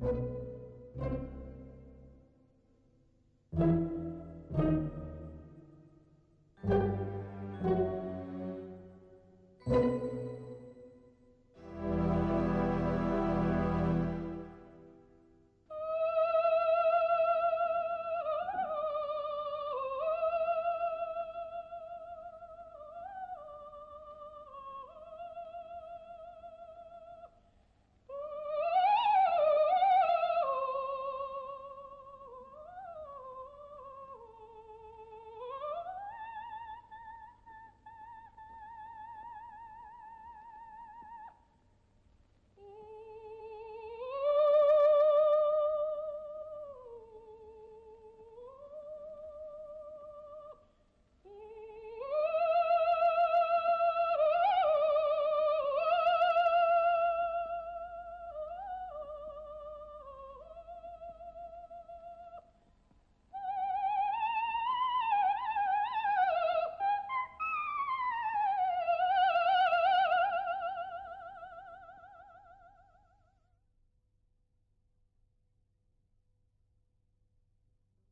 Thank you.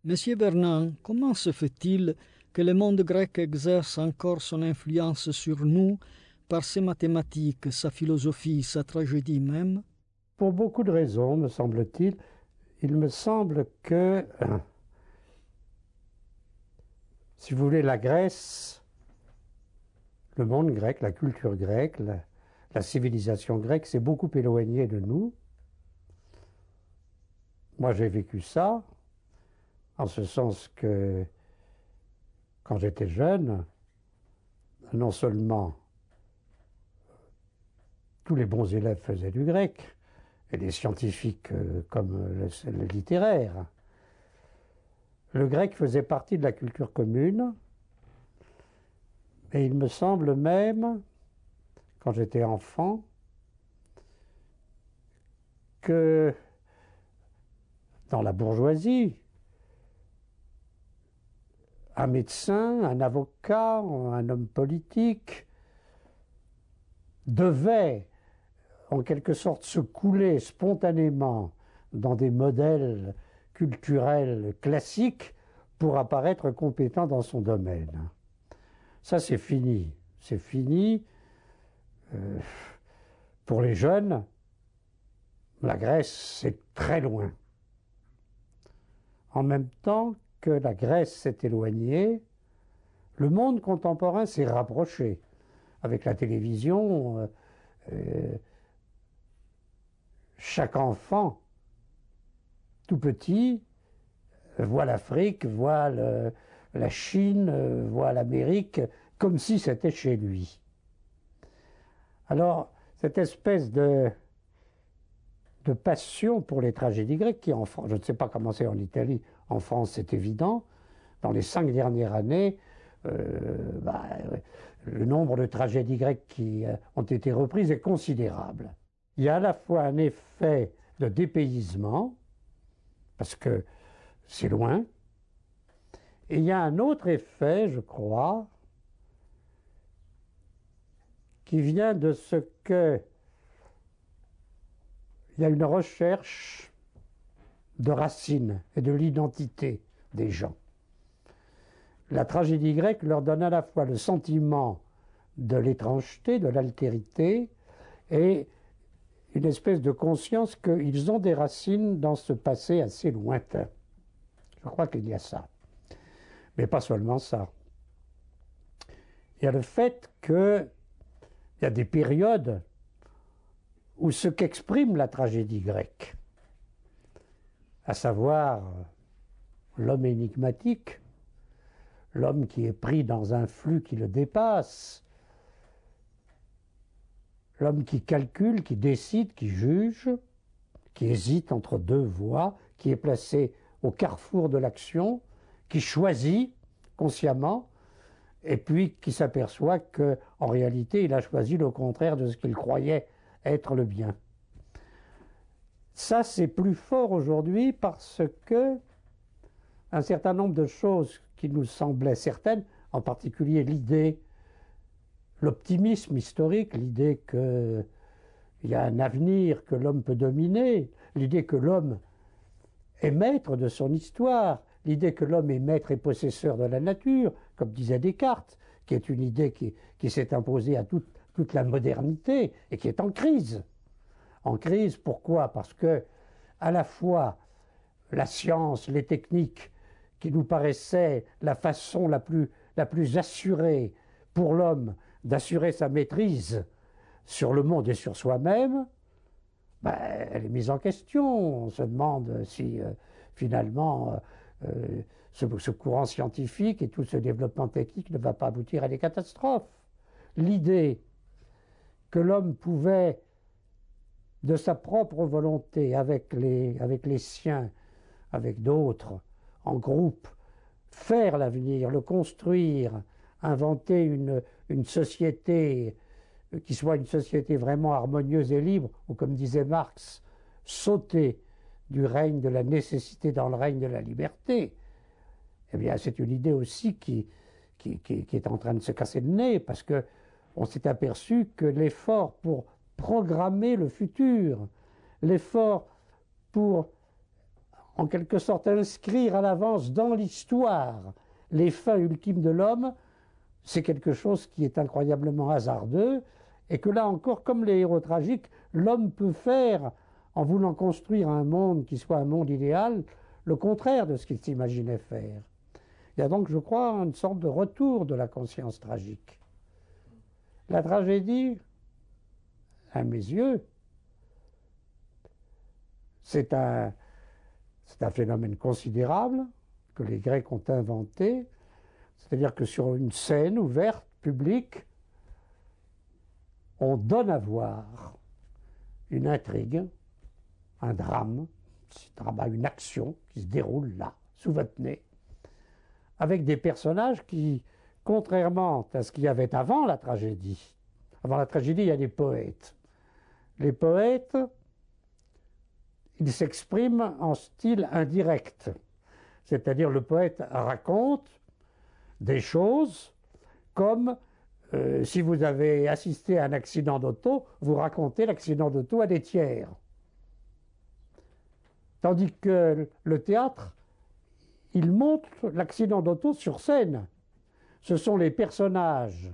Monsieur Bernard, comment se fait-il que le monde grec exerce encore son influence sur nous par ses mathématiques, sa philosophie, sa tragédie même Pour beaucoup de raisons, me semble-t-il. Il me semble que, si vous voulez, la Grèce, le monde grec, la culture grecque, la, la civilisation grecque s'est beaucoup éloignée de nous. Moi, j'ai vécu ça, en ce sens que quand j'étais jeune, non seulement tous les bons élèves faisaient du grec, et les scientifiques euh, comme le, le littéraire, le grec faisait partie de la culture commune, et il me semble même, quand j'étais enfant, que dans la bourgeoisie, un médecin, un avocat, un homme politique devait en quelque sorte se couler spontanément dans des modèles culturels classiques pour apparaître compétent dans son domaine. Ça, c'est fini. C'est fini. Euh, pour les jeunes, la Grèce, c'est très loin. En même temps que la Grèce s'est éloignée, le monde contemporain s'est rapproché. Avec la télévision, euh, euh, chaque enfant, tout petit, voit l'Afrique, voit la Chine, voit l'Amérique, comme si c'était chez lui. Alors, cette espèce de, de passion pour les tragédies grecques, qui en France, je ne sais pas comment c'est en Italie, en France, c'est évident. Dans les cinq dernières années, euh, bah, le nombre de tragédies grecques qui euh, ont été reprises est considérable. Il y a à la fois un effet de dépaysement, parce que c'est loin, et il y a un autre effet, je crois, qui vient de ce que il y a une recherche de racines et de l'identité des gens. La tragédie grecque leur donne à la fois le sentiment de l'étrangeté, de l'altérité, et une espèce de conscience qu'ils ont des racines dans ce passé assez lointain. Je crois qu'il y a ça. Mais pas seulement ça. Il y a le fait qu'il y a des périodes où ce qu'exprime la tragédie grecque à savoir l'homme énigmatique, l'homme qui est pris dans un flux qui le dépasse, l'homme qui calcule, qui décide, qui juge, qui hésite entre deux voies, qui est placé au carrefour de l'action, qui choisit consciemment, et puis qui s'aperçoit qu'en réalité il a choisi le contraire de ce qu'il croyait être le bien. Ça, c'est plus fort aujourd'hui parce que un certain nombre de choses qui nous semblaient certaines, en particulier l'idée, l'optimisme historique, l'idée qu'il y a un avenir que l'homme peut dominer, l'idée que l'homme est maître de son histoire, l'idée que l'homme est maître et possesseur de la nature, comme disait Descartes, qui est une idée qui, s'est imposée à toute la modernité et qui est en crise en crise. Pourquoi Parce que à la fois la science, les techniques qui nous paraissaient la façon la plus, la plus assurée pour l'homme d'assurer sa maîtrise sur le monde et sur soi-même, ben, elle est mise en question. On se demande si euh, finalement euh, euh, ce courant scientifique et tout ce développement technique ne va pas aboutir à des catastrophes. L'idée que l'homme pouvait de sa propre volonté avec les, avec les siens, avec d'autres, en groupe, faire l'avenir, le construire, inventer une, société euh, qui soit une société vraiment harmonieuse et libre, ou comme disait Marx, sauter du règne de la nécessité dans le règne de la liberté, eh bien c'est une idée aussi qui, qui, est en train de se casser le nez, parce que on s'est aperçu que l'effort pour programmer le futur, l'effort pour, en quelque sorte, inscrire à l'avance dans l'histoire les fins ultimes de l'homme, c'est quelque chose qui est incroyablement hasardeux, et que là encore, comme les héros tragiques, l'homme peut faire, en voulant construire un monde qui soit un monde idéal, le contraire de ce qu'il s'imaginait faire. Il y a donc, je crois, une sorte de retour de la conscience tragique. La tragédie, à mes yeux, c'est un, un, phénomène considérable que les Grecs ont inventé, c'est-à-dire que sur une scène ouverte, publique, on donne à voir une intrigue, un drame, une action qui se déroule là, sous votre nez, avec des personnages qui, contrairement à ce qu'il y avait avant la tragédie, avant la tragédie, il y a des poètes, les poètes, ils s'expriment en style indirect, c'est-à-dire le poète raconte des choses comme euh, si vous avez assisté à un accident d'auto, vous racontez l'accident d'auto à des tiers. Tandis que le théâtre, il montre l'accident d'auto sur scène. Ce sont les personnages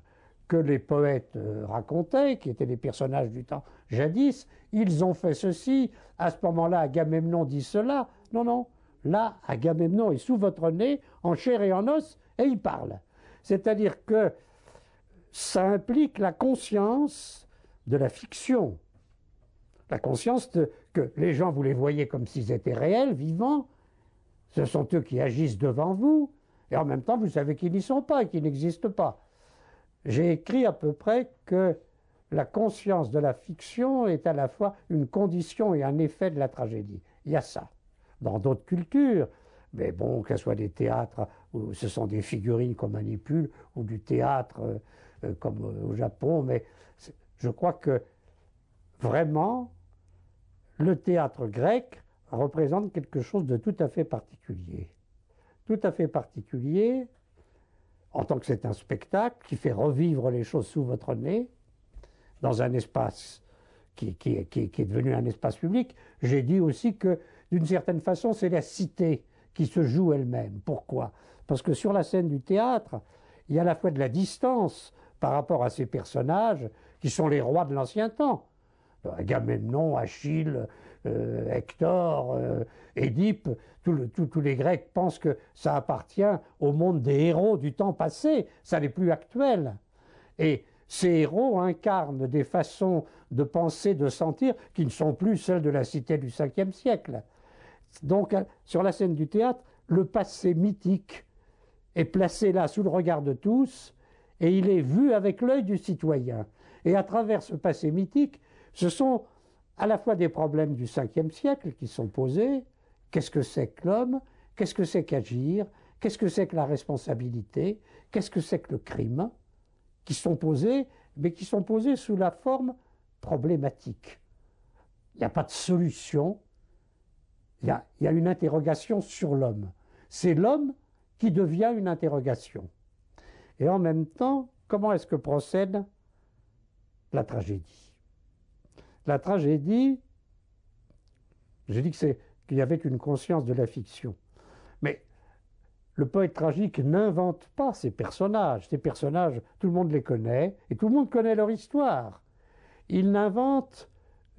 que les poètes euh, racontaient, qui étaient les personnages du temps jadis, ils ont fait ceci, à ce moment-là, Agamemnon dit cela. Non, non, là, Agamemnon est sous votre nez, en chair et en os, et il parle. C'est-à-dire que ça implique la conscience de la fiction, la conscience que les gens, vous les voyez comme s'ils étaient réels, vivants, ce sont eux qui agissent devant vous, et en même temps, vous savez qu'ils n'y sont pas et qu'ils n'existent pas j'ai écrit à peu près que la conscience de la fiction est à la fois une condition et un effet de la tragédie. Il y a ça. Dans d'autres cultures, mais bon, que ce soit des théâtres où ce sont des figurines qu'on manipule, ou du théâtre euh, euh, comme euh, au Japon, mais je crois que vraiment, le théâtre grec représente quelque chose de tout à fait particulier. Tout à fait particulier, en tant que c'est un spectacle qui fait revivre les choses sous votre nez, dans un espace qui, est devenu un espace public, j'ai dit aussi que, d'une certaine façon, c'est la cité qui se joue elle-même. Pourquoi Parce que sur la scène du théâtre, il y a à la fois de la distance par rapport à ces personnages qui sont les rois de l'ancien temps. Euh, Agamemnon, Achille, euh, Hector, euh, Édipe, tous les Grecs pensent que ça appartient au monde des héros du temps passé, ça n'est plus actuel. Et ces héros incarnent des façons de penser, de sentir, qui ne sont plus celles de la cité du 5 siècle. Donc, euh, sur la scène du théâtre, le passé mythique est placé là sous le regard de tous, et il est vu avec l'œil du citoyen. Et à travers ce passé mythique, ce sont à la fois des problèmes du 5e siècle qui sont posés, qu'est-ce que c'est que l'homme, qu'est-ce que c'est qu'agir, qu'est-ce que c'est que la responsabilité, qu'est-ce que c'est que le crime, qui sont posés, mais qui sont posés sous la forme problématique. Il n'y a pas de solution, il y a, il y a une interrogation sur l'homme. C'est l'homme qui devient une interrogation. Et en même temps, comment est-ce que procède la tragédie la tragédie, j'ai dit qu'il y avait une conscience de la fiction. Mais le poète tragique n'invente pas ses personnages. Ces personnages, tout le monde les connaît et tout le monde connaît leur histoire. Il n'invente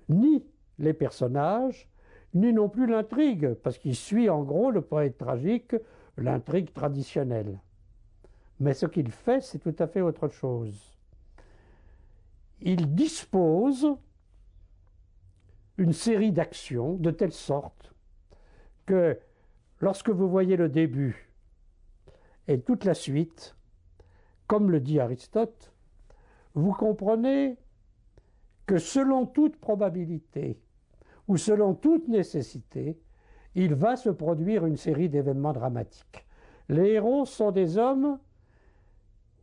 ni les personnages, ni non plus l'intrigue, parce qu'il suit en gros le poète tragique, l'intrigue traditionnelle. Mais ce qu'il fait, c'est tout à fait autre chose. Il dispose une série d'actions de telle sorte que lorsque vous voyez le début et toute la suite, comme le dit Aristote, vous comprenez que selon toute probabilité ou selon toute nécessité, il va se produire une série d'événements dramatiques. Les héros sont des hommes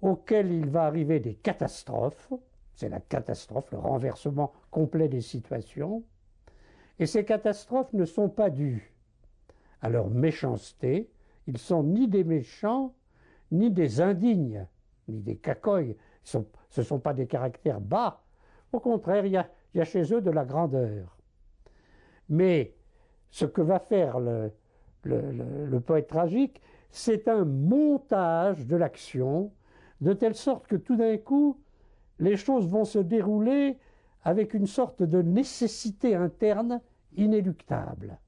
auxquels il va arriver des catastrophes, c'est la catastrophe, le renversement complet des situations, et ces catastrophes ne sont pas dues à leur méchanceté, ils sont ni des méchants, ni des indignes, ni des cacoys, ce ne sont pas des caractères bas, au contraire, il y, a, chez eux de la grandeur. Mais ce que va faire le poète tragique, c'est un montage de l'action, de telle sorte que tout d'un coup, les choses vont se dérouler avec une sorte de nécessité interne inéluctable.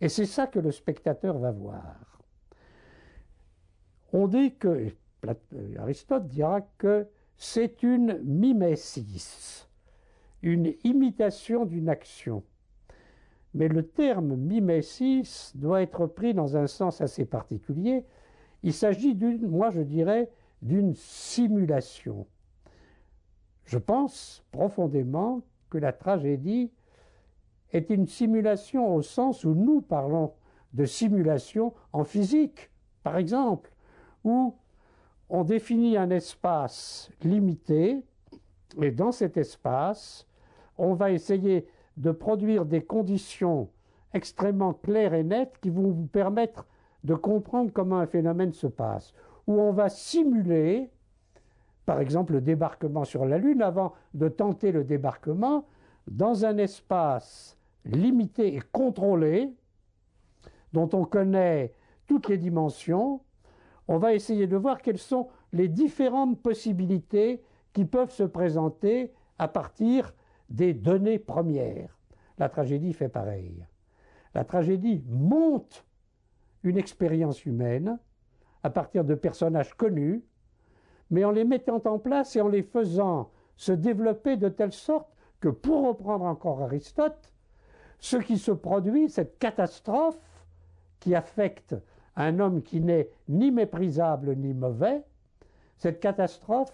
Et c'est ça que le spectateur va voir. On dit que, euh, Aristote dira que c'est une mimesis, une imitation d'une action. Mais le terme mimesis doit être pris dans un sens assez particulier. Il s'agit d'une, moi je dirais, d'une simulation. Je pense profondément que la tragédie est une simulation au sens où nous parlons de simulation en physique, par exemple, où on définit un espace limité, et dans cet espace, on va essayer de produire des conditions extrêmement claires et nettes qui vont vous permettre de comprendre comment un phénomène se passe, où on va simuler, par exemple, le débarquement sur la Lune, avant de tenter le débarquement, dans un espace limitée et contrôlée, dont on connaît toutes les dimensions, on va essayer de voir quelles sont les différentes possibilités qui peuvent se présenter à partir des données premières. La tragédie fait pareil. La tragédie monte une expérience humaine à partir de personnages connus, mais en les mettant en place et en les faisant se développer de telle sorte que, pour reprendre encore Aristote, ce qui se produit, cette catastrophe qui affecte un homme qui n'est ni méprisable ni mauvais, cette catastrophe,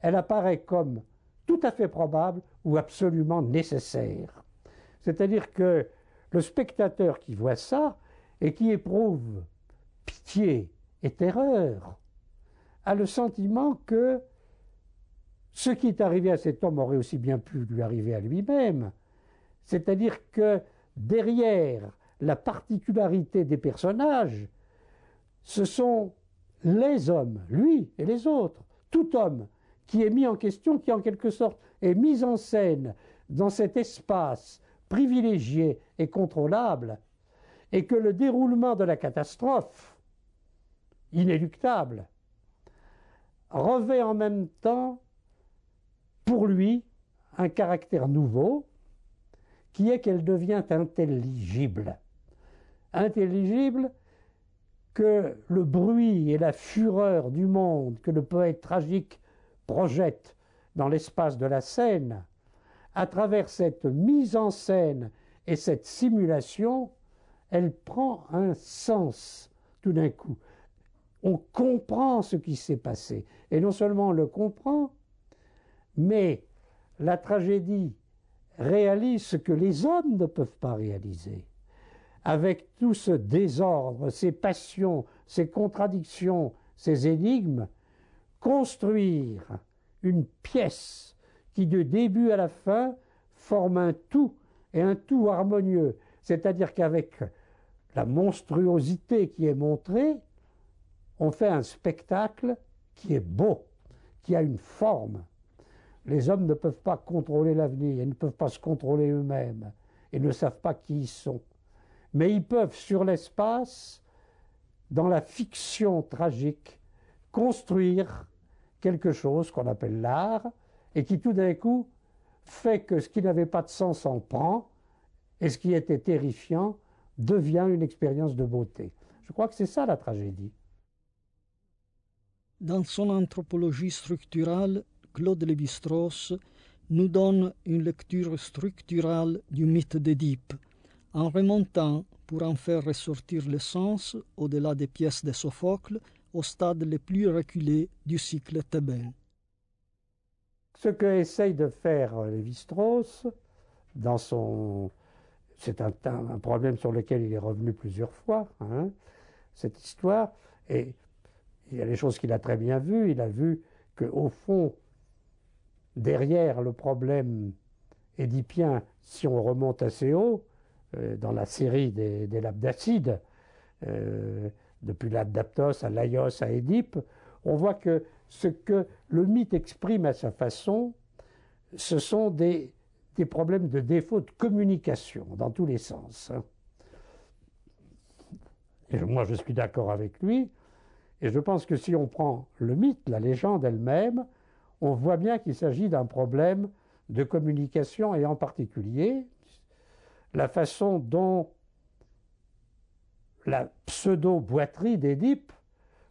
elle apparaît comme tout à fait probable ou absolument nécessaire. C'est-à-dire que le spectateur qui voit ça et qui éprouve pitié et terreur a le sentiment que ce qui est arrivé à cet homme aurait aussi bien pu lui arriver à lui-même, c'est-à-dire que derrière la particularité des personnages, ce sont les hommes, lui et les autres, tout homme qui est mis en question, qui en quelque sorte est mis en scène dans cet espace privilégié et contrôlable, et que le déroulement de la catastrophe, inéluctable, revêt en même temps, pour lui, un caractère nouveau, qui est qu'elle devient intelligible. Intelligible que le bruit et la fureur du monde que le poète tragique projette dans l'espace de la scène, à travers cette mise en scène et cette simulation, elle prend un sens tout d'un coup. On comprend ce qui s'est passé. Et non seulement on le comprend, mais la tragédie réalise ce que les hommes ne peuvent pas réaliser. Avec tout ce désordre, ces passions, ces contradictions, ces énigmes, construire une pièce qui de début à la fin forme un tout et un tout harmonieux. C'est-à-dire qu'avec la monstruosité qui est montrée, on fait un spectacle qui est beau, qui a une forme. Les hommes ne peuvent pas contrôler l'avenir, ils ne peuvent pas se contrôler eux-mêmes et ne savent pas qui ils sont. Mais ils peuvent, sur l'espace, dans la fiction tragique, construire quelque chose qu'on appelle l'art et qui tout d'un coup fait que ce qui n'avait pas de sens en prend et ce qui était terrifiant devient une expérience de beauté. Je crois que c'est ça la tragédie. Dans son anthropologie structurale, Claude Lévi-Strauss nous donne une lecture structurale du mythe d'Édipe, en remontant, pour en faire ressortir l'essence, au-delà des pièces de Sophocle, au stade le plus reculé du cycle thébain. Ce que essaye de faire Lévi-Strauss, dans son. C'est un, un, problème sur lequel il est revenu plusieurs fois, hein, cette histoire. Et il y a des choses qu'il a très bien vues. Il a vu qu'au fond, derrière le problème édipien, si on remonte assez haut, euh, dans la série des, des labdacides, euh, depuis l'Adaptos à Laios à Édipe, on voit que ce que le mythe exprime à sa façon, ce sont des, des problèmes de défaut de communication dans tous les sens. Et moi, je suis d'accord avec lui. Et je pense que si on prend le mythe, la légende elle-même, on voit bien qu'il s'agit d'un problème de communication et en particulier la façon dont la pseudo-boiterie d'Édipe,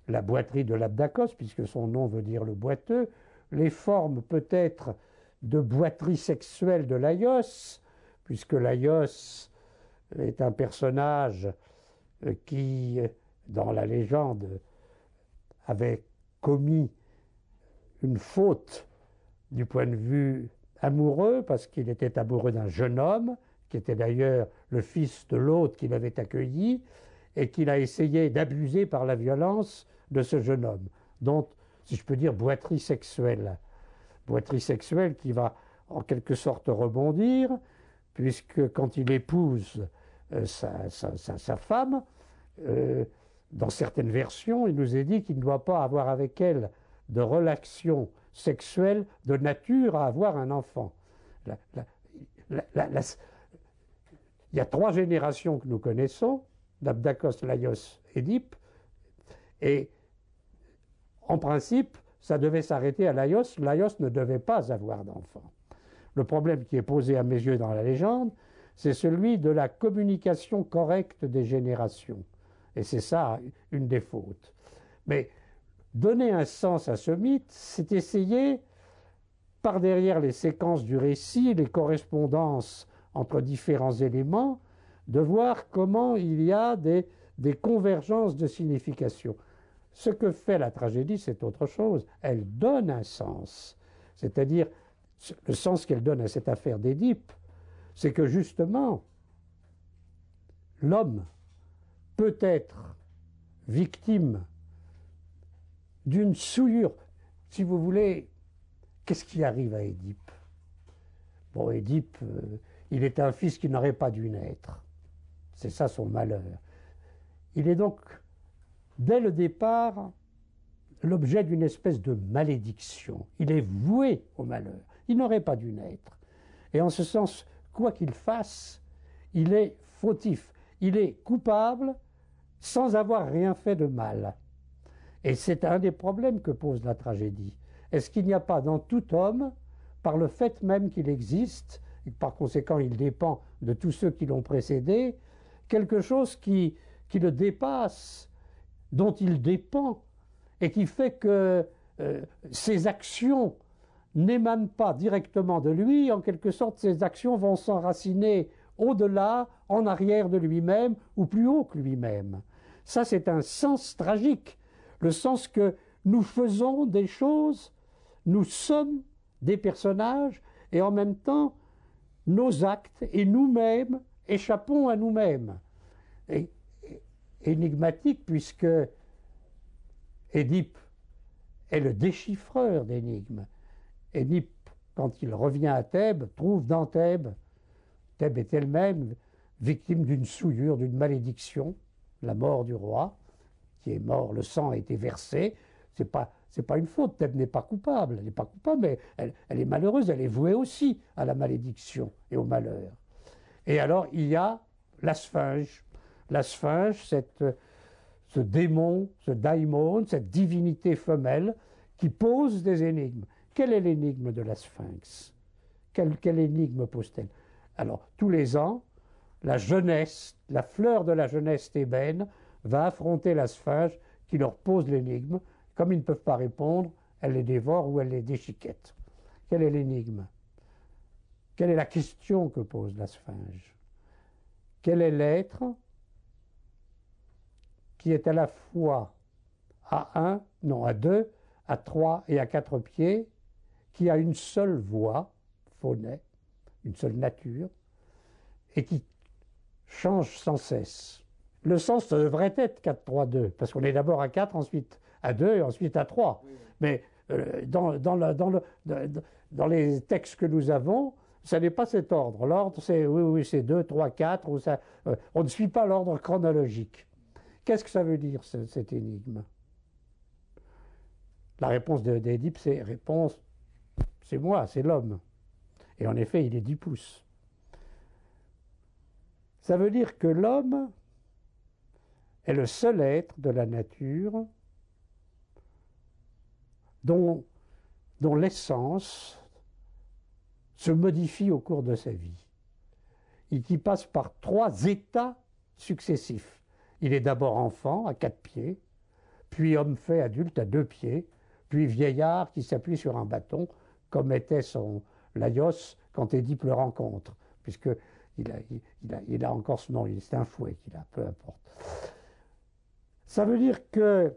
la boiterie de l'Abdakos, puisque son nom veut dire le boiteux, les formes peut-être de boiterie sexuelle de Laios, puisque Laios est un personnage qui, dans la légende, avait commis une faute du point de vue amoureux, parce qu'il était amoureux d'un jeune homme, qui était d'ailleurs le fils de l'autre qui l'avait accueilli, et qu'il a essayé d'abuser par la violence de ce jeune homme. Donc, si je peux dire, boiterie sexuelle. boîterie sexuelle qui va en quelque sorte rebondir, puisque quand il épouse euh, sa, femme, euh, dans certaines versions, il nous est dit qu'il ne doit pas avoir avec elle de relations sexuelles de nature à avoir un enfant. il y a trois générations que nous connaissons, d'Abdakos, Laios, Édipe, et en principe, ça devait s'arrêter à Laios. Laios ne devait pas avoir d'enfant. Le problème qui est posé à mes yeux dans la légende, c'est celui de la communication correcte des générations. Et c'est ça une des fautes. Mais Donner un sens à ce mythe, c'est essayer, par derrière les séquences du récit, les correspondances entre différents éléments, de voir comment il y a des, convergences de signification. Ce que fait la tragédie, c'est autre chose. Elle donne un sens. C'est-à-dire, le sens qu'elle donne à cette affaire d'Édipe, c'est que justement, l'homme peut être victime d'une souillure. Si vous voulez, qu'est-ce qui arrive à Édipe Bon, Édipe, euh, il est un fils qui n'aurait pas dû naître. C'est ça son malheur. Il est donc, dès le départ, l'objet d'une espèce de malédiction. Il est voué au malheur. Il n'aurait pas dû naître. Et en ce sens, quoi qu'il fasse, il est fautif. Il est coupable sans avoir rien fait de mal. Et c'est un des problèmes que pose la tragédie. Est-ce qu'il n'y a pas dans tout homme, par le fait même qu'il existe, et par conséquent il dépend de tous ceux qui l'ont précédé, quelque chose qui, qui le dépasse, dont il dépend, et qui fait que euh, ses actions n'émanent pas directement de lui, en quelque sorte ses actions vont s'enraciner au-delà, en arrière de lui-même, ou plus haut que lui-même. Ça, c'est un sens tragique le sens que nous faisons des choses, nous sommes des personnages, et en même temps, nos actes et nous-mêmes échappons à nous-mêmes. énigmatique puisque Édipe est le déchiffreur d'énigmes. Édipe, quand il revient à Thèbes, trouve dans Thèbes, Thèbes est elle-même victime d'une souillure, d'une malédiction, la mort du roi, est mort, le sang a été versé, c'est pas c'est pas une faute, Thèbes n'est pas coupable, elle n'est pas coupable, mais elle, est malheureuse, elle est vouée aussi à la malédiction et au malheur. Et alors il y a la sphinge, la sphinge, cette, ce démon, ce daimon, cette divinité femelle qui pose des énigmes. Quelle est l'énigme de la sphinx quelle, quelle énigme pose-t-elle Alors tous les ans, la jeunesse, la fleur de la jeunesse thébaine, va affronter la sphinge qui leur pose l'énigme. Comme ils ne peuvent pas répondre, elle les dévore ou elle les déchiquette. Quelle est l'énigme Quelle est la question que pose la sphinge Quel est l'être qui est à la fois à un, non à deux, à trois et à quatre pieds, qui a une seule voix, faune, une seule nature, et qui change sans cesse le sens, devrait être 4-3-2, parce qu'on est d'abord à 4, ensuite à 2, et ensuite à 3. Mais euh, dans, dans, le, dans, les textes que nous avons, ça n'est pas cet ordre. L'ordre, c'est 2, 3, 4, ou ça, euh, on ne suit pas l'ordre chronologique. Qu'est-ce que ça veut dire, cette énigme La réponse d'Édipe, c'est réponse, c'est moi, c'est l'homme. Et en effet, il est 10 pouces. Ça veut dire que l'homme, est le seul être de la nature dont, l'essence se modifie au cours de sa vie et qui passe par trois états successifs. Il est d'abord enfant à quatre pieds, puis homme fait adulte à deux pieds, puis vieillard qui s'appuie sur un bâton, comme était son Laios quand Édipe le rencontre, puisque il a, il, il a, encore ce nom, c'est un fouet qu'il a, peu importe. Ça veut dire que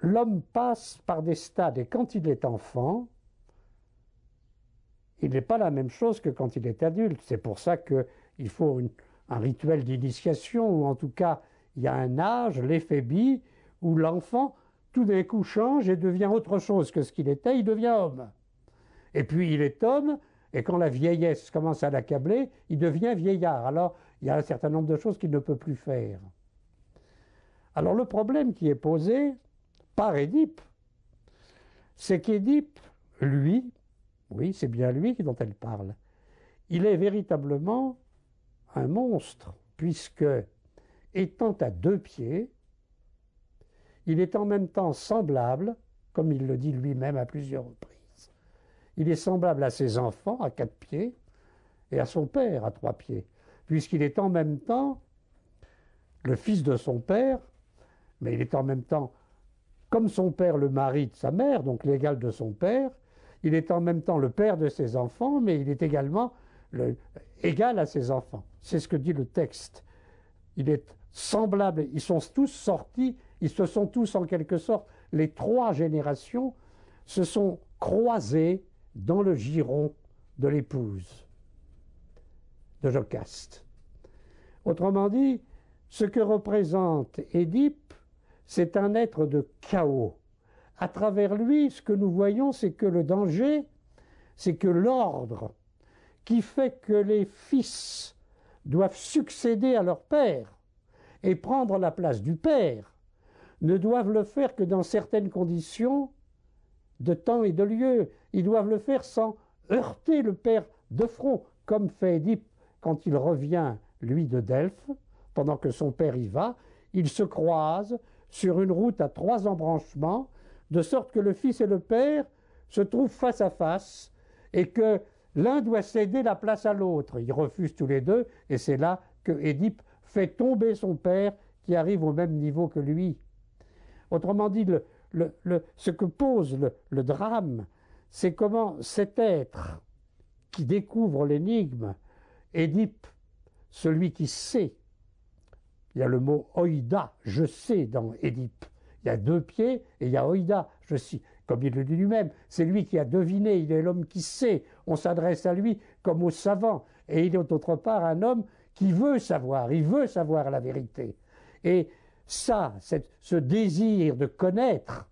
l'homme passe par des stades et quand il est enfant, il n'est pas la même chose que quand il est adulte. C'est pour ça qu'il faut un rituel d'initiation ou en tout cas il y a un âge, l'éphébie, où l'enfant tout d'un coup change et devient autre chose que ce qu'il était, il devient homme. Et puis il est homme, et quand la vieillesse commence à l'accabler, il devient vieillard. Alors il y a un certain nombre de choses qu'il ne peut plus faire. Alors le problème qui est posé par Édipe, c'est qu'Édipe, lui, oui, c'est bien lui dont elle parle, il est véritablement un monstre, puisque, étant à deux pieds, il est en même temps semblable, comme il le dit lui-même à plusieurs reprises, il est semblable à ses enfants à quatre pieds et à son père à trois pieds puisqu'il est en même temps le fils de son père, mais il est en même temps, comme son père, le mari de sa mère, donc l'égal de son père, il est en même temps le père de ses enfants, mais il est également égal à ses enfants. C'est ce que dit le texte. Il est semblable, ils sont tous sortis, ils se sont tous en quelque sorte, les trois générations se sont croisées dans le giron de l'épouse de Jocaste. Autrement dit, ce que représente Édipe, c'est un être de chaos. À travers lui, ce que nous voyons, c'est que le danger, c'est que l'ordre qui fait que les fils doivent succéder à leur père et prendre la place du père, ne doivent le faire que dans certaines conditions de temps et de lieu. Ils doivent le faire sans heurter le père de front, comme fait Édipe quand il revient, lui, de Delphes, pendant que son père y va, ils se croisent sur une route à trois embranchements, de sorte que le fils et le père se trouvent face à face et que l'un doit céder la place à l'autre. Ils refusent tous les deux et c'est là que Édipe fait tomber son père qui arrive au même niveau que lui. Autrement dit, ce que pose le drame, c'est comment cet être qui découvre l'énigme Édipe, celui qui sait, il y a le mot oïda, je sais dans Édipe. Il y a deux pieds et il y a oïda, je sais. Comme il le dit lui-même, c'est lui qui a deviné, il est l'homme qui sait. On s'adresse à lui comme au savant. Et il est d'autre part un homme qui veut savoir, il veut savoir la vérité. Et ça, ce désir de connaître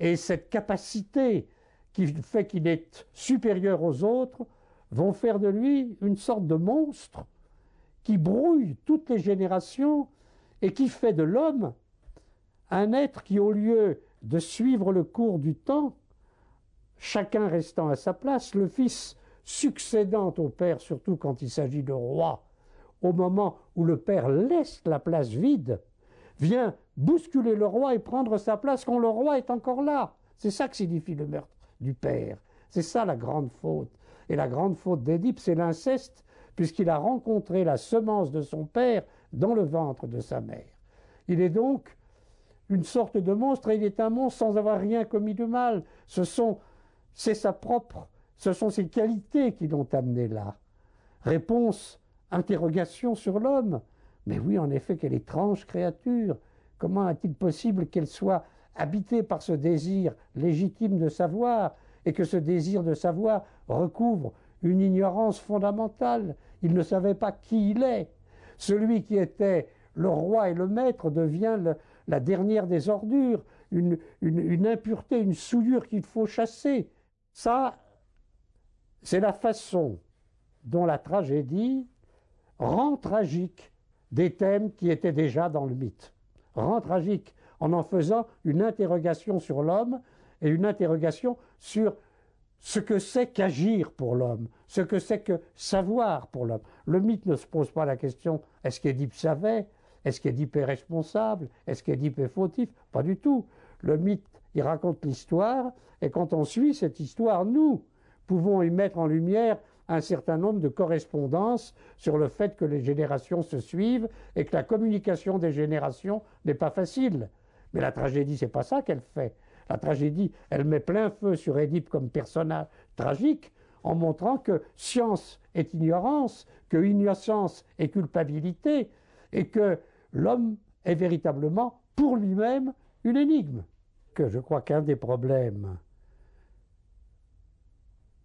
et cette capacité qui fait qu'il est supérieur aux autres, vont faire de lui une sorte de monstre qui brouille toutes les générations et qui fait de l'homme un être qui, au lieu de suivre le cours du temps, chacun restant à sa place, le fils succédant au père, surtout quand il s'agit de roi, au moment où le père laisse la place vide, vient bousculer le roi et prendre sa place quand le roi est encore là. C'est ça que signifie le meurtre du père. C'est ça la grande faute. Et la grande faute d'Édipe, c'est l'inceste, puisqu'il a rencontré la semence de son père dans le ventre de sa mère. Il est donc une sorte de monstre, et il est un monstre sans avoir rien commis de mal. Ce sont, c'est sa propre, ce sont ses qualités qui l'ont amené là. Réponse, interrogation sur l'homme. Mais oui, en effet, quelle étrange créature. Comment est-il possible qu'elle soit habitée par ce désir légitime de savoir, et que ce désir de savoir recouvre une ignorance fondamentale. Il ne savait pas qui il est. Celui qui était le roi et le maître devient la dernière des ordures, une, une impureté, une souillure qu'il faut chasser. Ça, c'est la façon dont la tragédie rend tragique des thèmes qui étaient déjà dans le mythe. Rend tragique en en faisant une interrogation sur l'homme et une interrogation sur ce que c'est qu'agir pour l'homme, ce que c'est que savoir pour l'homme. Le mythe ne se pose pas la question est-ce qu'Édipe savait Est-ce qu'Édipe est responsable Est-ce qu'Édipe est fautif Pas du tout. Le mythe, il raconte l'histoire, et quand on suit cette histoire, nous pouvons y mettre en lumière un certain nombre de correspondances sur le fait que les générations se suivent et que la communication des générations n'est pas facile. Mais la tragédie, c'est pas ça qu'elle fait. La tragédie, elle met plein feu sur Édipe comme personnage tragique en montrant que science est ignorance, que innocence est culpabilité, et que l'homme est véritablement pour lui-même une énigme. Que je crois qu'un des problèmes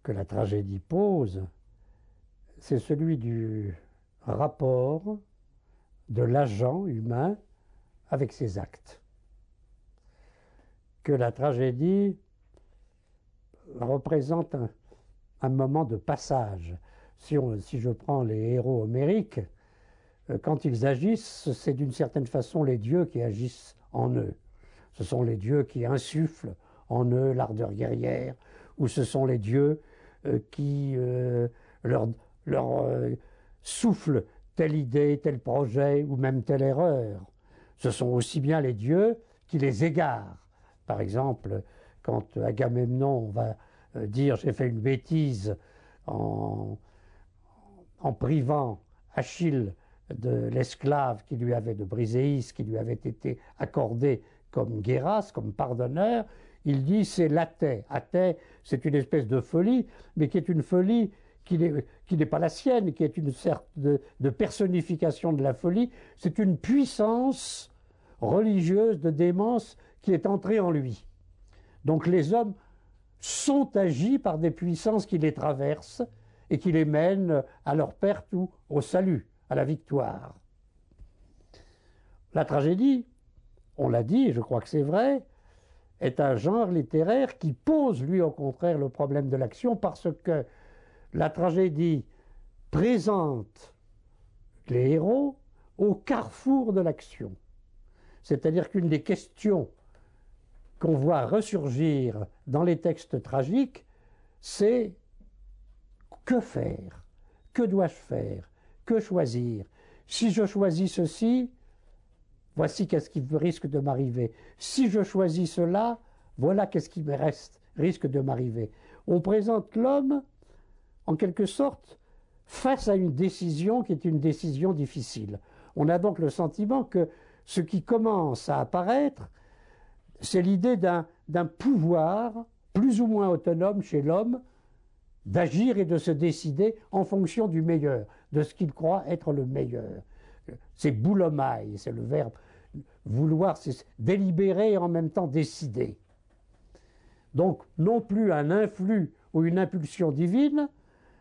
que la tragédie pose, c'est celui du rapport de l'agent humain avec ses actes que la tragédie représente un, moment de passage. Si, je prends les héros homériques, euh, quand ils agissent, c'est d'une certaine façon les dieux qui agissent en eux. Ce sont les dieux qui insufflent en eux l'ardeur guerrière, ou ce sont les dieux euh, qui euh, leur, soufflent telle idée, tel projet, ou même telle erreur. Ce sont aussi bien les dieux qui les égarent. Par exemple, quand Agamemnon va euh, dire j'ai fait une bêtise en, privant Achille de l'esclave qui lui avait de Briséis, qui lui avait été accordé comme guérasse, comme pardonneur, il dit c'est l'athée. Athée, c'est une espèce de folie, mais qui est une folie qui n'est pas la sienne, qui est une sorte de personnification de la folie. C'est une puissance religieuse de démence qui est entré en lui. Donc les hommes sont agis par des puissances qui les traversent et qui les mènent à leur perte ou au salut, à la victoire. La tragédie, on l'a dit, je crois que c'est vrai, est un genre littéraire qui pose, lui, au contraire, le problème de l'action parce que la tragédie présente les héros au carrefour de l'action. C'est-à-dire qu'une des questions qu'on voit ressurgir dans les textes tragiques, c'est que faire Que dois-je faire Que choisir Si je choisis ceci, voici qu'est-ce qui risque de m'arriver. Si je choisis cela, voilà qu'est-ce qui me reste, risque de m'arriver. On présente l'homme, en quelque sorte, face à une décision qui est une décision difficile. On a donc le sentiment que ce qui commence à apparaître, c'est l'idée d'un pouvoir plus ou moins autonome chez l'homme d'agir et de se décider en fonction du meilleur, de ce qu'il croit être le meilleur. C'est boulomai, c'est le verbe vouloir, c'est délibérer et en même temps décider. Donc non plus un influx ou une impulsion divine,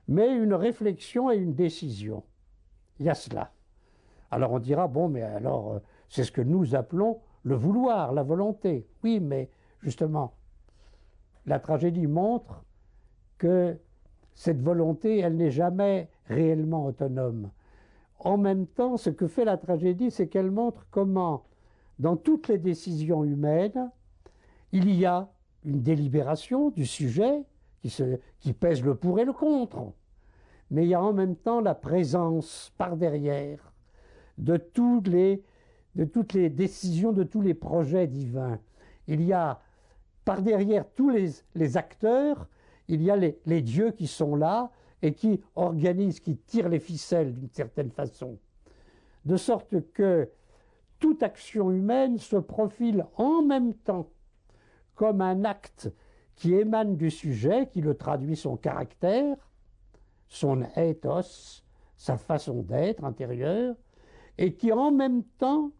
mais une réflexion et une décision. Il y a cela. Alors on dira, bon, mais alors euh, c'est ce que nous appelons le vouloir, la volonté. Oui, mais justement, la tragédie montre que cette volonté, elle n'est jamais réellement autonome. En même temps, ce que fait la tragédie, c'est qu'elle montre comment, dans toutes les décisions humaines, il y a une délibération du sujet qui, pèse le pour et le contre, mais il y a en même temps la présence par derrière de tous les de toutes les décisions, de tous les projets divins. Il y a par derrière tous les, acteurs, il y a les, les, dieux qui sont là et qui organisent, qui tirent les ficelles d'une certaine façon. De sorte que toute action humaine se profile en même temps comme un acte qui émane du sujet, qui le traduit son caractère, son ethos, sa façon d'être intérieure, et qui en même temps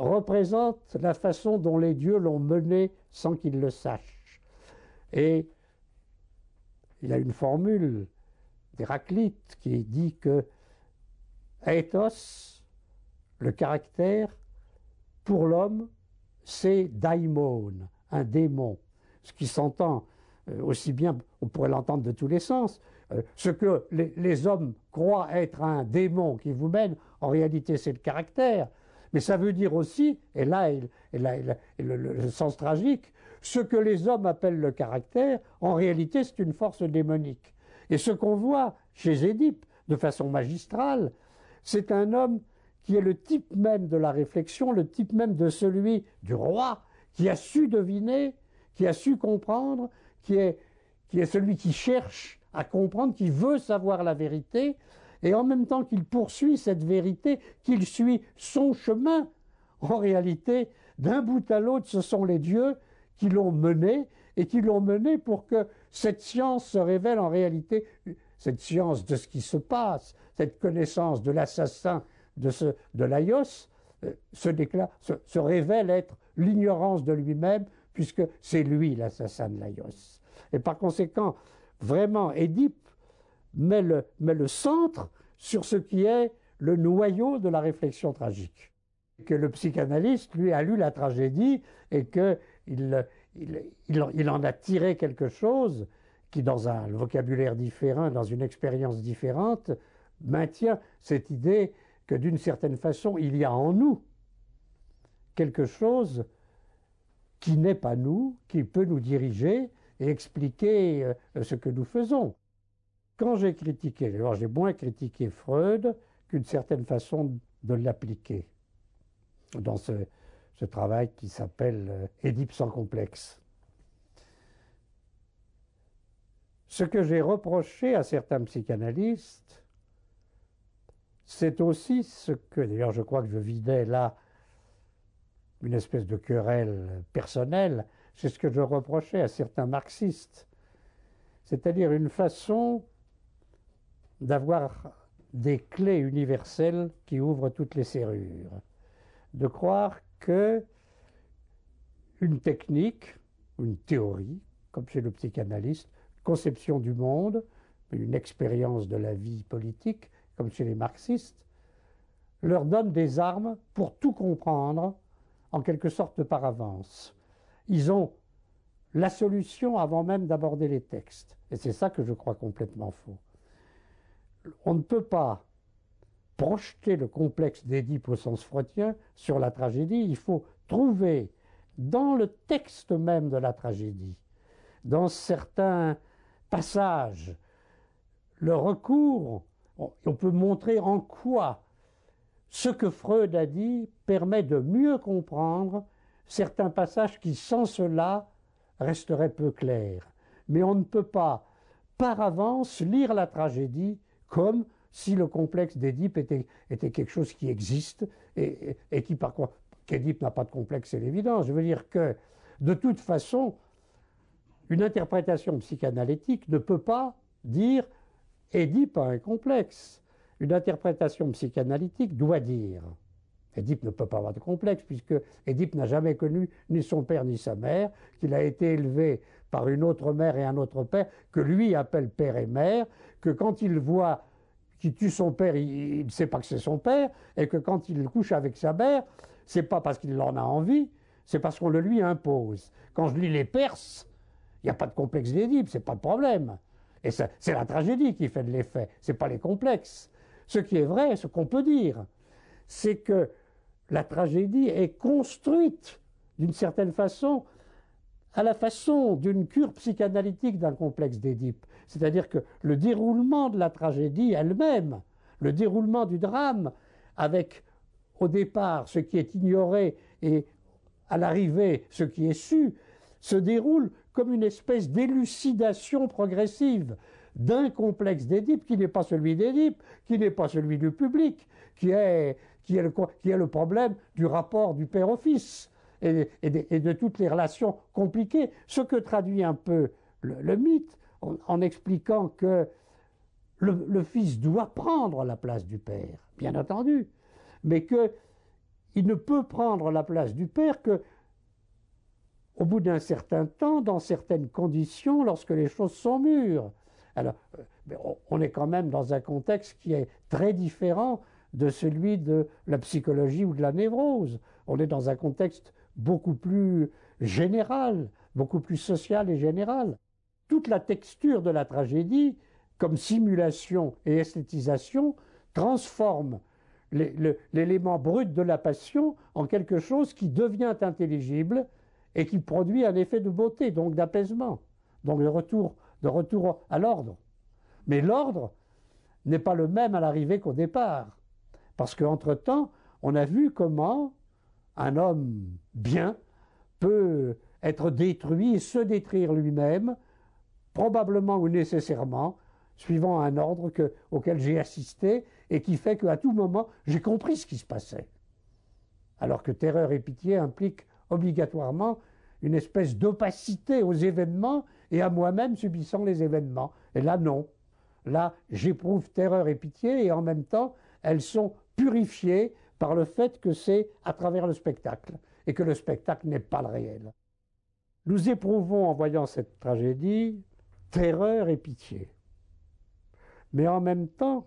représente la façon dont les dieux l'ont mené sans qu'ils le sachent. Et il y a une formule d'Héraclite qui dit que ethos, le caractère, pour l'homme, c'est daimon, un démon, ce qui s'entend euh, aussi bien, on pourrait l'entendre de tous les sens, euh, ce que les, les, hommes croient être un démon qui vous mène, en réalité c'est le caractère, mais ça veut dire aussi, et là, il là, le, sens tragique, ce que les hommes appellent le caractère, en réalité, c'est une force démonique. Et ce qu'on voit chez Édipe, de façon magistrale, c'est un homme qui est le type même de la réflexion, le type même de celui du roi, qui a su deviner, qui a su comprendre, qui est celui qui cherche à comprendre, qui veut savoir la vérité, et en même temps qu'il poursuit cette vérité, qu'il suit son chemin, en réalité, d'un bout à l'autre, ce sont les dieux qui l'ont mené et qui l'ont mené pour que cette science se révèle en réalité, cette science de ce qui se passe, cette connaissance de l'assassin de, l'Aios, euh, se, se, se révèle être l'ignorance de lui-même, puisque c'est lui l'assassin de l'Aios. Et par conséquent, vraiment, Édipe met le, centre sur ce qui est le noyau de la réflexion tragique. Que le psychanalyste, lui, a lu la tragédie et qu'il il, en a tiré quelque chose qui, dans un vocabulaire différent, dans une expérience différente, maintient cette idée que d'une certaine façon, il y a en nous quelque chose qui n'est pas nous, qui peut nous diriger et expliquer euh, ce que nous faisons. Quand j'ai critiqué, alors j'ai moins critiqué Freud qu'une certaine façon de l'appliquer dans ce, travail qui s'appelle euh, Édipe sans complexe. Ce que j'ai reproché à certains psychanalystes, c'est aussi ce que, d'ailleurs je crois que je vidais là une espèce de querelle personnelle, c'est ce que je reprochais à certains marxistes, c'est-à-dire une façon d'avoir des clés universelles qui ouvrent toutes les serrures, de croire que une technique, une théorie, comme chez le psychanalyste, conception du monde, une expérience de la vie politique, comme chez les marxistes, leur donne des armes pour tout comprendre, en quelque sorte par avance. Ils ont la solution avant même d'aborder les textes. Et c'est ça que je crois complètement faux on ne peut pas projeter le complexe d'Édipe au sens freudien sur la tragédie, il faut trouver dans le texte même de la tragédie, dans certains passages, le recours, on peut montrer en quoi ce que Freud a dit permet de mieux comprendre certains passages qui, sans cela, resteraient peu clairs. Mais on ne peut pas, par avance, lire la tragédie comme si le complexe d'Édipe était, quelque chose qui existe et, qui, par contre, qu'Édipe n'a pas de complexe, c'est l'évidence. Je veux dire que, de toute façon, une interprétation psychanalytique ne peut pas dire Édipe a un complexe. Une interprétation psychanalytique doit dire Édipe ne peut pas avoir de complexe puisque Édipe n'a jamais connu ni son père ni sa mère, qu'il a été élevé par une autre mère et un autre père, que lui appelle père et mère, que quand il voit qui tue son père, il ne sait pas que c'est son père, et que quand il couche avec sa mère, c'est pas parce qu'il en a envie, c'est parce qu'on le lui impose. Quand je lis les Perses, il n'y a pas de complexe ce c'est pas le problème. Et c'est la tragédie qui fait de l'effet, c'est pas les complexes. Ce qui est vrai, ce qu'on peut dire, c'est que la tragédie est construite d'une certaine façon à la façon d'une cure psychanalytique d'un complexe d'Édipe. C'est-à-dire que le déroulement de la tragédie elle-même, le déroulement du drame, avec au départ ce qui est ignoré et à l'arrivée ce qui est su, se déroule comme une espèce d'élucidation progressive d'un complexe d'Édipe qui n'est pas celui d'Édipe, qui n'est pas celui du public, qui est, qui qui est le problème du rapport du père au fils et, de, toutes les relations compliquées. Ce que traduit un peu le, mythe en, expliquant que le, le, fils doit prendre la place du père, bien entendu, mais que il ne peut prendre la place du père que au bout d'un certain temps, dans certaines conditions, lorsque les choses sont mûres. Alors, euh, on est quand même dans un contexte qui est très différent de celui de la psychologie ou de la névrose. On est dans un contexte beaucoup plus générale, beaucoup plus sociale et générale. Toute la texture de la tragédie, comme simulation et esthétisation, transforme l'élément brut de la passion en quelque chose qui devient intelligible et qui produit un effet de beauté, donc d'apaisement, donc de retour, de retour à l'ordre. Mais l'ordre n'est pas le même à l'arrivée qu'au départ, parce qu'entre-temps, on a vu comment un homme bien peut être détruit et se détruire lui-même, probablement ou nécessairement, suivant un ordre auquel j'ai assisté et qui fait qu'à tout moment, j'ai compris ce qui se passait. Alors que terreur et pitié impliquent obligatoirement une espèce d'opacité aux événements et à moi-même subissant les événements. Et là, non. Là, j'éprouve terreur et pitié et en même temps, elles sont purifiées par le fait que c'est à travers le spectacle et que le spectacle n'est pas le réel. Nous éprouvons en voyant cette tragédie terreur et pitié. Mais en même temps,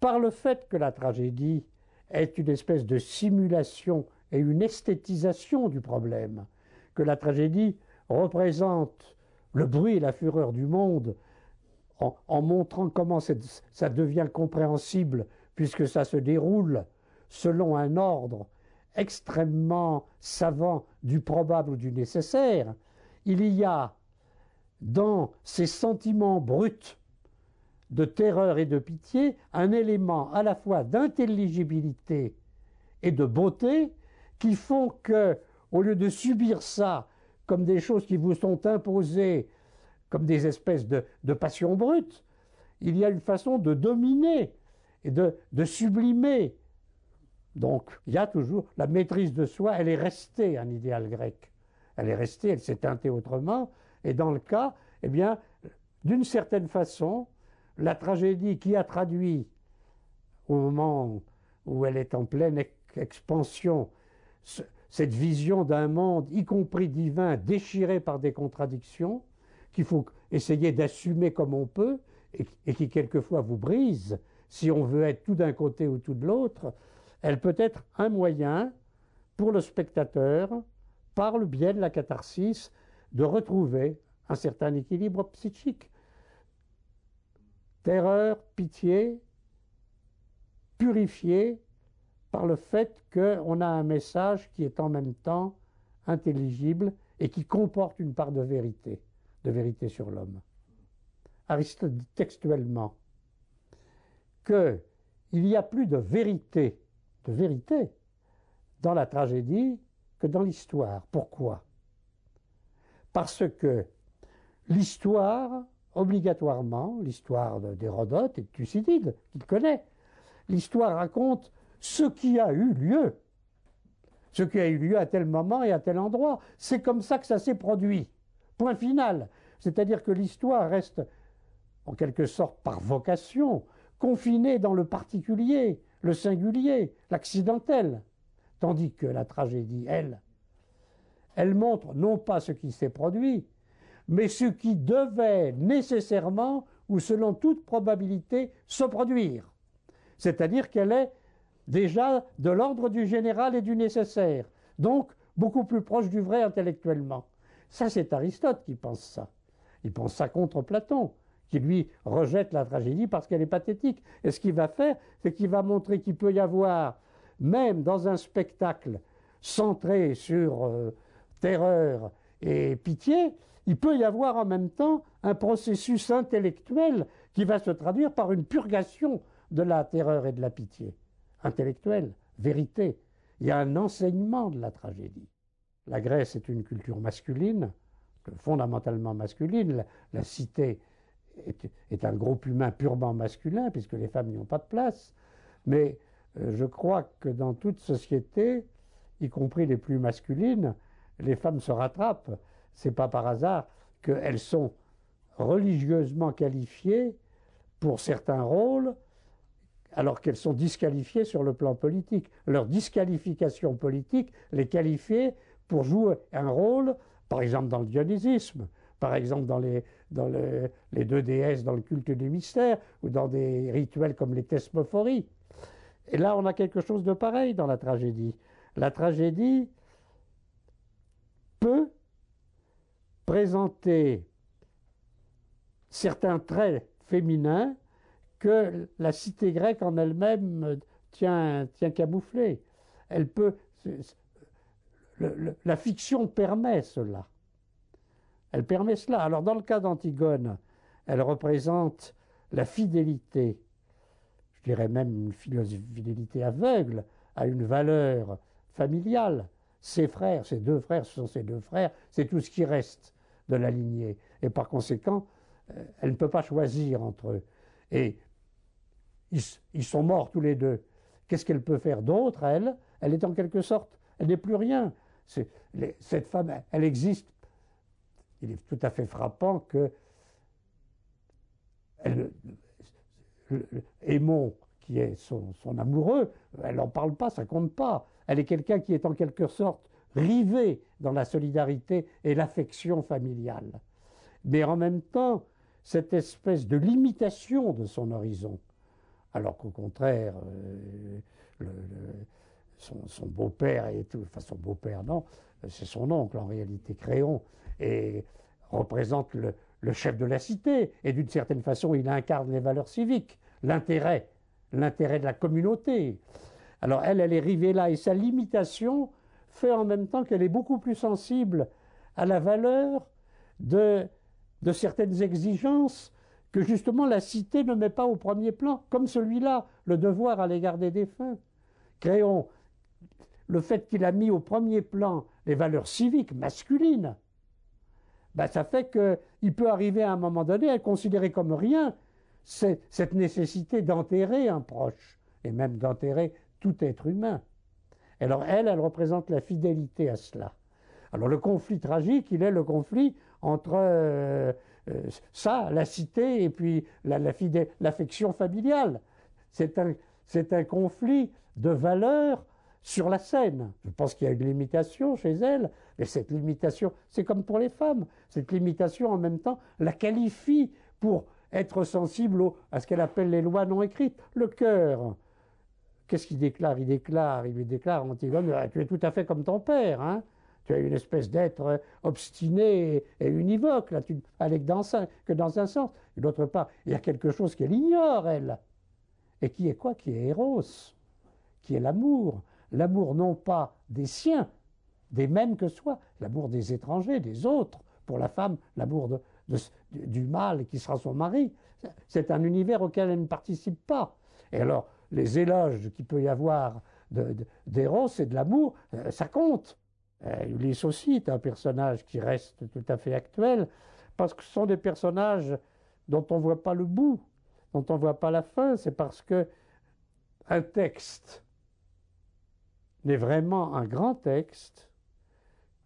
par le fait que la tragédie est une espèce de simulation et une esthétisation du problème, que la tragédie représente le bruit et la fureur du monde en, en montrant comment ça devient compréhensible puisque ça se déroule selon un ordre extrêmement savant du probable ou du nécessaire, il y a dans ces sentiments bruts de terreur et de pitié un élément à la fois d'intelligibilité et de beauté qui font que, au lieu de subir ça comme des choses qui vous sont imposées, comme des espèces de, passions brutes, il y a une façon de dominer et de sublimer donc, il y a toujours la maîtrise de soi, elle est restée un idéal grec. Elle est restée, elle s'est teintée autrement. Et dans le cas, eh bien, d'une certaine façon, la tragédie qui a traduit au moment où elle est en pleine expansion cette vision d'un monde, y compris divin, déchiré par des contradictions, qu'il faut essayer d'assumer comme on peut, et, et qui quelquefois vous brise, si on veut être tout d'un côté ou tout de l'autre, elle peut être un moyen pour le spectateur, par le biais de la catharsis, de retrouver un certain équilibre psychique. Terreur, pitié, purifiée par le fait qu'on a un message qui est en même temps intelligible et qui comporte une part de vérité, de vérité sur l'homme. Aristote dit textuellement qu'il il n'y a plus de vérité de vérité dans la tragédie que dans l'histoire. Pourquoi Parce que l'histoire, obligatoirement, l'histoire d'Hérodote et de Thucydide, qu'il connaît, l'histoire raconte ce qui a eu lieu, ce qui a eu lieu à tel moment et à tel endroit. C'est comme ça que ça s'est produit. Point final. C'est-à-dire que l'histoire reste, en quelque sorte par vocation, confinée dans le particulier, le singulier, l'accidentel, tandis que la tragédie, elle, elle montre non pas ce qui s'est produit, mais ce qui devait nécessairement ou selon toute probabilité se produire. C'est-à-dire qu'elle est déjà de l'ordre du général et du nécessaire, donc beaucoup plus proche du vrai intellectuellement. Ça, c'est Aristote qui pense ça. Il pense ça contre Platon qui lui rejette la tragédie parce qu'elle est pathétique. Et ce qu'il va faire, c'est qu'il va montrer qu'il peut y avoir, même dans un spectacle centré sur euh, terreur et pitié, il peut y avoir en même temps un processus intellectuel qui va se traduire par une purgation de la terreur et de la pitié. Intellectuel, vérité. Il y a un enseignement de la tragédie. La Grèce est une culture masculine, fondamentalement masculine. la cité est, un groupe humain purement masculin, puisque les femmes n'y ont pas de place. Mais euh, je crois que dans toute société, y compris les plus masculines, les femmes se rattrapent. C'est pas par hasard qu'elles sont religieusement qualifiées pour certains rôles, alors qu'elles sont disqualifiées sur le plan politique. Leur disqualification politique les qualifie pour jouer un rôle, par exemple dans le dionysisme, par exemple dans, les, dans les deux déesses, dans le culte du mystère, ou dans des rituels comme les thesmophories. Et là, on a quelque chose de pareil dans la tragédie. La tragédie peut présenter certains traits féminins que la cité grecque en elle-même tient, tient Elle peut, la fiction permet cela. Elle permet cela. Alors dans le cas d'Antigone, elle représente la fidélité, je dirais même une fidélité aveugle, à une valeur familiale. Ses frères, ses deux frères, ce sont ses deux frères, c'est tout ce qui reste de la lignée. Et par conséquent, euh, elle ne peut pas choisir entre eux. Et ils, sont morts tous les deux. Qu'est-ce qu'elle peut faire d'autre, elle Elle est en quelque sorte, elle n'est plus rien. cette femme, elle existe il est tout à fait frappant que elle, qui est son, amoureux, elle n'en parle pas, ça compte pas. Elle est quelqu'un qui est en quelque sorte rivé dans la solidarité et l'affection familiale. Mais en même temps, cette espèce de limitation de son horizon, alors qu'au contraire, euh, son, beau-père et tout, enfin son beau-père non, c'est son oncle en réalité, Créon, et représente le, chef de la cité, et d'une certaine façon, il incarne les valeurs civiques, l'intérêt, l'intérêt de la communauté. Alors elle, elle est rivée là, et sa limitation fait en même temps qu'elle est beaucoup plus sensible à la valeur de, de certaines exigences que justement la cité ne met pas au premier plan, comme celui-là, le devoir à l'égard des défunts. Créons le fait qu'il a mis au premier plan les valeurs civiques masculines, bah, ça fait qu'il peut arriver à un moment donné à considérer comme rien cette nécessité d'enterrer un proche, et même d'enterrer tout être humain. Alors elle, elle représente la fidélité à cela. Alors le conflit tragique, il est le conflit entre euh, euh, ça, la cité, et puis l'affection familiale. C'est un, un conflit de valeurs sur la scène. Je pense qu'il y a une limitation chez elle, mais cette limitation, c'est comme pour les femmes, cette limitation en même temps la qualifie pour être sensible à ce qu'elle appelle les lois non écrites, le cœur. Qu'est-ce qu'il déclare Il déclare, il lui déclare Antigone, ah, tu es tout à fait comme ton père, hein. tu es une espèce d'être euh, obstiné et univoque, là, tu avec dans que dans un sens. d'autre part, il y a quelque chose qu'elle ignore, elle, et qui est quoi Qui est Eros, qui est l'amour, l'amour non pas des siens, des mêmes que soi, l'amour des étrangers, des autres, pour la femme, l'amour du mal qui sera son mari. C'est un univers auquel elle ne participe pas. Et alors, les éloges qu'il peut y avoir d'Héros et de l'amour, euh, ça compte. Euh, Ulysse aussi est un personnage qui reste tout à fait actuel, parce que ce sont des personnages dont on ne voit pas le bout, dont on ne voit pas la fin. C'est parce que un texte n'est vraiment un grand texte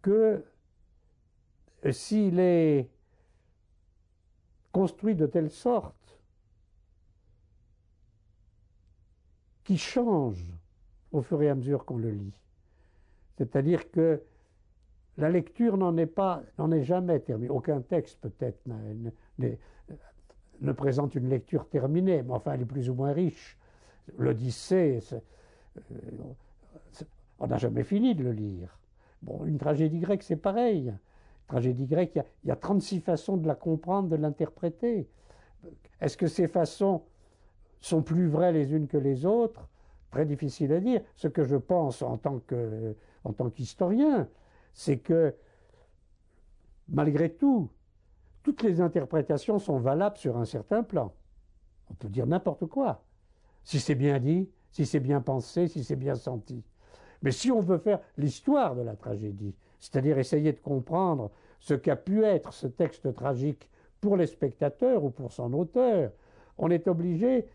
que s'il est construit de telle sorte qu'il change au fur et à mesure qu'on le lit. C'est-à-dire que la lecture n'en est pas, n'en est jamais terminée. Aucun texte peut-être ne présente une lecture terminée, mais enfin elle est plus ou moins riche. L'Odyssée, on n'a jamais fini de le lire. Bon, une tragédie grecque, c'est pareil. Tragédie grecque, il y, a 36 façons de la comprendre, de l'interpréter. Est-ce que ces façons sont plus vraies les unes que les autres Très difficile à dire. Ce que je pense en tant que, en tant qu'historien, c'est que malgré tout, toutes les interprétations sont valables sur un certain plan. On peut dire n'importe quoi. Si c'est bien dit, si c'est bien pensé, si c'est bien senti. Mais si on veut faire l'histoire de la tragédie, c'est-à-dire essayer de comprendre ce qu'a pu être ce texte tragique pour les spectateurs ou pour son auteur, on est obligé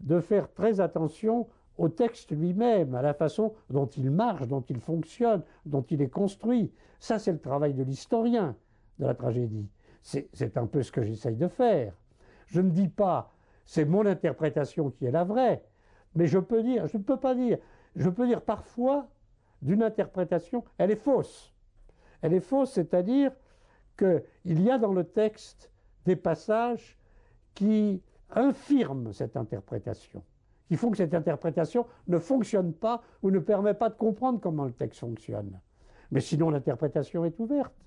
de faire très attention au texte lui-même, à la façon dont il marche, dont il fonctionne, dont il est construit. Ça, c'est le travail de l'historien de la tragédie. C'est un peu ce que j'essaye de faire. Je ne dis pas c'est mon interprétation qui est la vraie, mais je peux dire, je ne peux pas dire, je peux dire parfois d'une interprétation, elle est fausse. Elle est fausse, c'est-à-dire qu'il y a dans le texte des passages qui infirment cette interprétation, qui font que cette interprétation ne fonctionne pas ou ne permet pas de comprendre comment le texte fonctionne. Mais sinon, l'interprétation est ouverte.